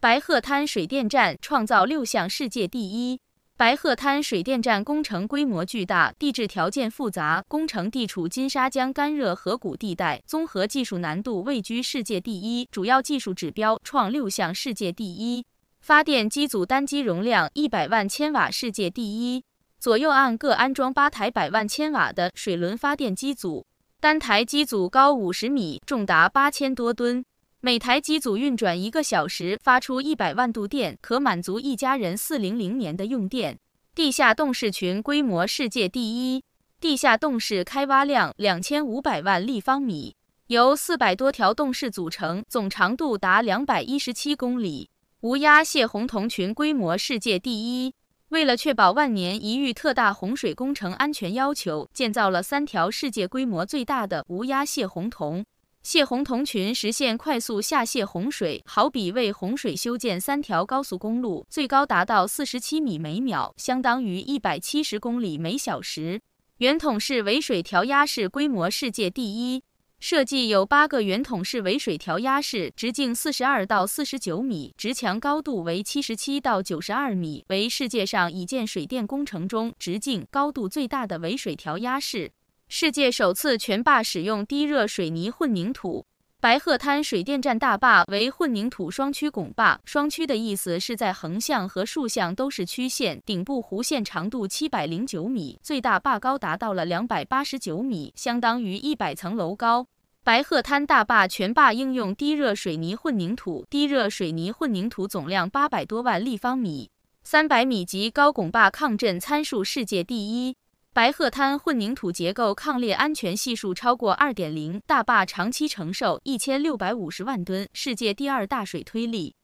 白鹤滩水电站创造六项世界第一。白鹤滩水电站工程规模巨大，地质条件复杂，工程地处金沙江干热河谷地带，综合技术难度位居世界第一。主要技术指标创六项世界第一：发电机组单机容量一百万千瓦，世界第一；左右岸各安装八台百万千瓦的水轮发电机组，单台机组高五十米，重达八千多吨。每台机组运转一个小时，发出一百万度电，可满足一家人四零零年的用电。地下洞室群规模世界第一，地下洞室开挖量两千五百万立方米，由四百多条洞室组成，总长度达两百一十七公里。无压泄洪洞群规模世界第一。为了确保万年一遇特大洪水工程安全要求，建造了三条世界规模最大的无压泄洪洞。泄洪铜群实现快速下泄洪水，好比为洪水修建三条高速公路，最高达到四十七米每秒，相当于一百七十公里每小时。圆筒式尾水调压式规模世界第一，设计有八个圆筒式尾水调压式，直径四十二到四十九米，直墙高度为七十七到九十二米，为世界上已建水电工程中直径高度最大的尾水调压式。世界首次全坝使用低热水泥混凝土，白鹤滩水电站大坝为混凝土双曲拱坝。双曲的意思是在横向和竖向都是曲线，顶部弧线长度七百零九米，最大坝高达到了两百八十九米，相当于一百层楼高。白鹤滩大坝全坝应用低热水泥混凝土，低热水泥混凝土总量八百多万立方米。三百米级高拱坝抗震参数世界第一。白鹤滩混凝土结构抗裂安全系数超过二点零，大坝长期承受一千六百五十万吨世界第二大水推力。